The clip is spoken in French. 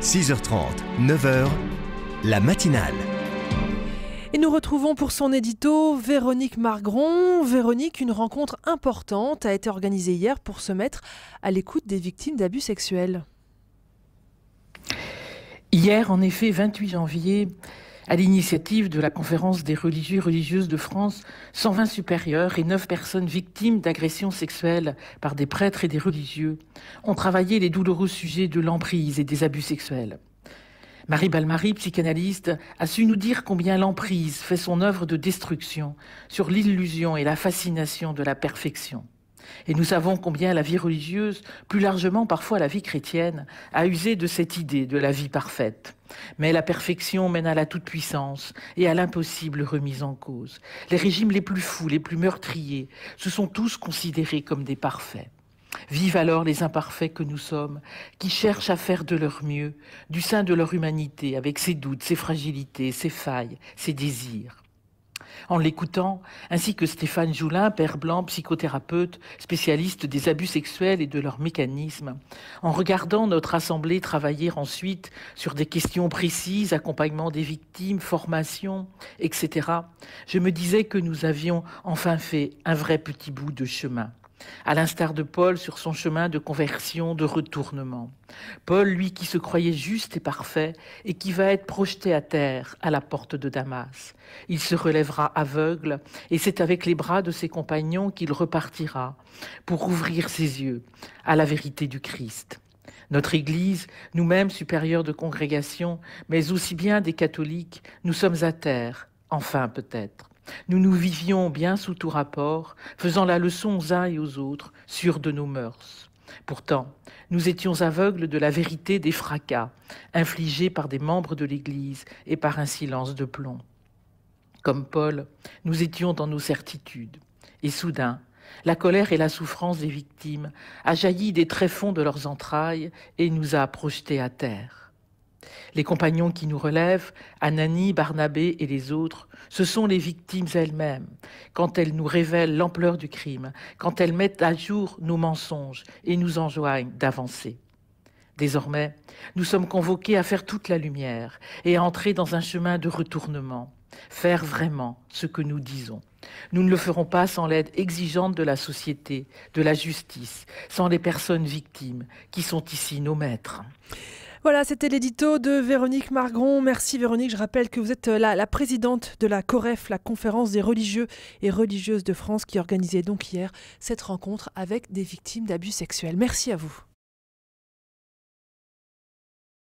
6h30, 9h, la matinale. Et nous retrouvons pour son édito Véronique Margron. Véronique, une rencontre importante a été organisée hier pour se mettre à l'écoute des victimes d'abus sexuels. Hier, en effet, 28 janvier, à l'initiative de la conférence des religieux et religieuses de France, 120 supérieurs et 9 personnes victimes d'agressions sexuelles par des prêtres et des religieux ont travaillé les douloureux sujets de l'emprise et des abus sexuels. Marie Balmary, psychanalyste, a su nous dire combien l'emprise fait son œuvre de destruction sur l'illusion et la fascination de la perfection. Et nous savons combien la vie religieuse, plus largement parfois la vie chrétienne, a usé de cette idée de la vie parfaite. Mais la perfection mène à la toute-puissance et à l'impossible remise en cause. Les régimes les plus fous, les plus meurtriers, se sont tous considérés comme des parfaits. Vivent alors les imparfaits que nous sommes, qui cherchent à faire de leur mieux, du sein de leur humanité, avec ses doutes, ses fragilités, ses failles, ses désirs en l'écoutant, ainsi que Stéphane Joulin, père blanc, psychothérapeute, spécialiste des abus sexuels et de leurs mécanismes, en regardant notre assemblée travailler ensuite sur des questions précises, accompagnement des victimes, formation, etc., je me disais que nous avions enfin fait un vrai petit bout de chemin à l'instar de Paul sur son chemin de conversion, de retournement. Paul, lui qui se croyait juste et parfait, et qui va être projeté à terre à la porte de Damas. Il se relèvera aveugle, et c'est avec les bras de ses compagnons qu'il repartira pour ouvrir ses yeux à la vérité du Christ. Notre Église, nous-mêmes supérieurs de congrégation, mais aussi bien des catholiques, nous sommes à terre, enfin peut-être. Nous nous vivions bien sous tout rapport, faisant la leçon aux uns et aux autres, sûrs de nos mœurs. Pourtant, nous étions aveugles de la vérité des fracas infligés par des membres de l'Église et par un silence de plomb. Comme Paul, nous étions dans nos certitudes. Et soudain, la colère et la souffrance des victimes a jailli des tréfonds de leurs entrailles et nous a projetés à terre les compagnons qui nous relèvent, Anani, Barnabé et les autres, ce sont les victimes elles-mêmes, quand elles nous révèlent l'ampleur du crime, quand elles mettent à jour nos mensonges et nous enjoignent d'avancer. Désormais, nous sommes convoqués à faire toute la lumière et à entrer dans un chemin de retournement, faire vraiment ce que nous disons. Nous ne le ferons pas sans l'aide exigeante de la société, de la justice, sans les personnes victimes qui sont ici nos maîtres. Voilà, c'était l'édito de Véronique Margron. Merci Véronique. Je rappelle que vous êtes euh, la, la, présidente de la COREF, la conférence des religieux et religieuses de France, qui organisait donc hier cette rencontre avec des victimes d'abus sexuels. Merci à vous.